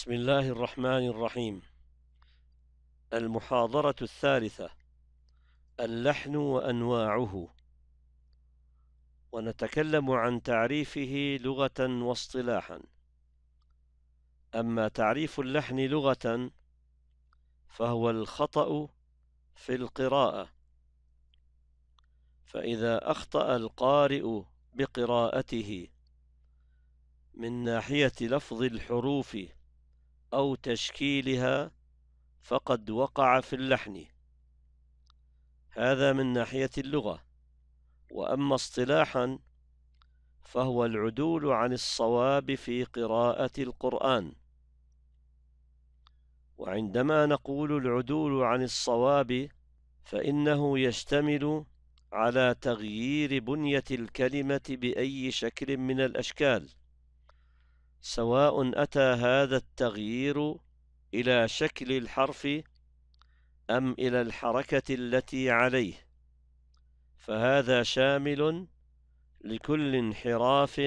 بسم الله الرحمن الرحيم المحاضرة الثالثة اللحن وأنواعه ونتكلم عن تعريفه لغة واصطلاحا أما تعريف اللحن لغة فهو الخطأ في القراءة فإذا أخطأ القارئ بقراءته من ناحية لفظ الحروف أو تشكيلها فقد وقع في اللحن هذا من ناحية اللغة وأما اصطلاحا فهو العدول عن الصواب في قراءة القرآن وعندما نقول العدول عن الصواب فإنه يشتمل على تغيير بنية الكلمة بأي شكل من الأشكال سواء أتى هذا التغيير إلى شكل الحرف أم إلى الحركة التي عليه فهذا شامل لكل انحراف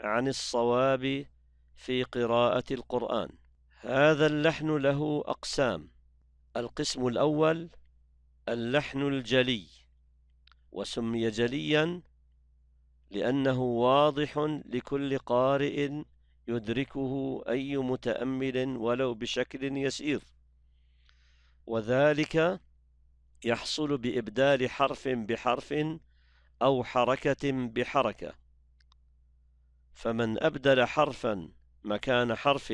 عن الصواب في قراءة القرآن هذا اللحن له أقسام القسم الأول اللحن الجلي وسمي جليا لأنه واضح لكل قارئ يدركه أي متأمل ولو بشكل يسير وذلك يحصل بإبدال حرف بحرف أو حركة بحركة فمن أبدل حرفا مكان حرف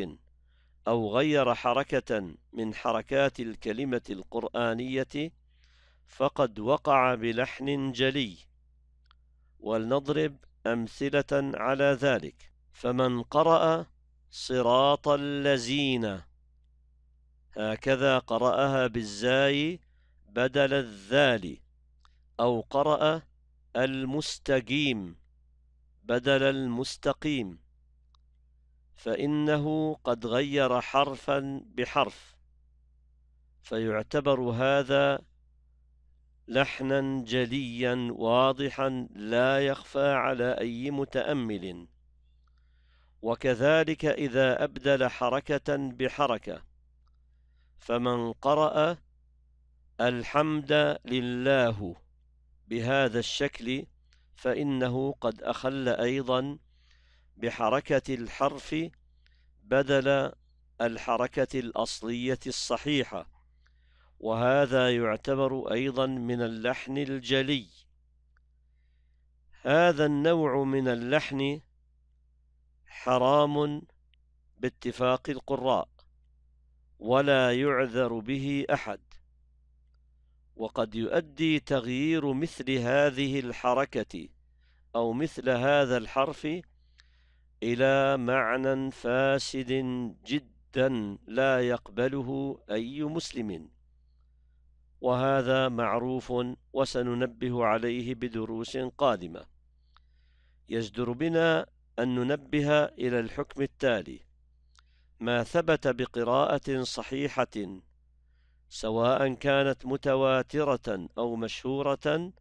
أو غير حركة من حركات الكلمة القرآنية فقد وقع بلحن جلي ولنضرب أمثلة على ذلك فمن قرأ صراط الذين هكذا قرأها بالزاي بدل الذال أو قرأ المستقيم بدل المستقيم فإنه قد غير حرفا بحرف فيعتبر هذا لحنا جليا واضحا لا يخفى على أي متأمل وكذلك إذا أبدل حركة بحركة فمن قرأ الحمد لله بهذا الشكل فإنه قد أخل أيضا بحركة الحرف بدل الحركة الأصلية الصحيحة وهذا يعتبر أيضا من اللحن الجلي هذا النوع من اللحن حرام باتفاق القراء ولا يعذر به أحد وقد يؤدي تغيير مثل هذه الحركة أو مثل هذا الحرف إلى معنى فاسد جدا لا يقبله أي مسلم وهذا معروف وسننبه عليه بدروس قادمة يجدر بنا أن ننبه إلى الحكم التالي ما ثبت بقراءة صحيحة سواء كانت متواترة أو مشهورة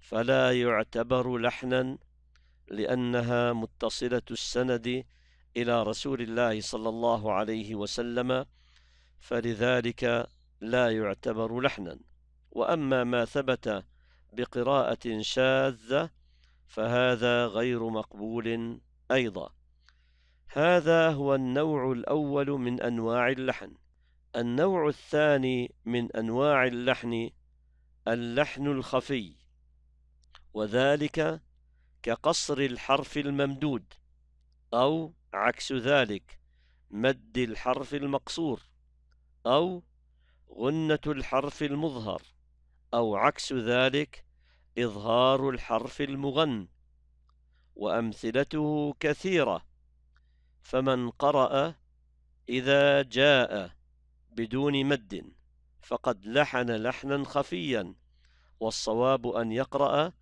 فلا يعتبر لحنا لأنها متصلة السند إلى رسول الله صلى الله عليه وسلم فلذلك لا يعتبر لحنا وأما ما ثبت بقراءة شاذة فهذا غير مقبول أيضا هذا هو النوع الأول من أنواع اللحن النوع الثاني من أنواع اللحن اللحن الخفي وذلك كقصر الحرف الممدود أو عكس ذلك مد الحرف المقصور أو غنة الحرف المظهر أو عكس ذلك إظهار الحرف المغن وأمثلته كثيرة فمن قرأ إذا جاء بدون مد فقد لحن لحنا خفيا والصواب أن يقرأ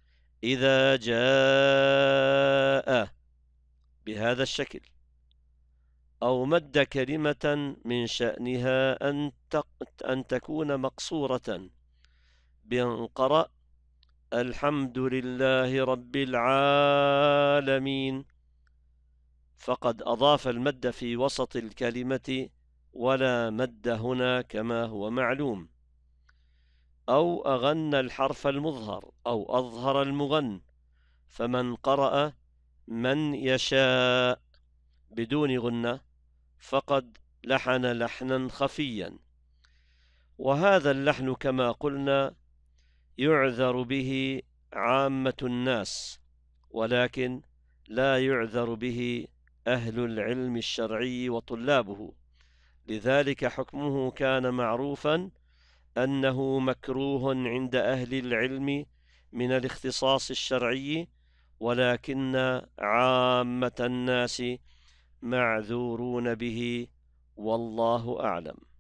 إذا جاء بهذا الشكل أو مد كلمة من شأنها أن, أن تكون مقصورة بأن قرأ الحمد لله رب العالمين فقد أضاف المد في وسط الكلمة ولا مد هنا كما هو معلوم أو أغن الحرف المظهر أو أظهر المغن فمن قرأ من يشاء بدون غنة فقد لحن لحنا خفيا وهذا اللحن كما قلنا يعذر به عامة الناس ولكن لا يعذر به أهل العلم الشرعي وطلابه لذلك حكمه كان معروفا أنه مكروه عند أهل العلم من الاختصاص الشرعي ولكن عامة الناس معذورون به والله أعلم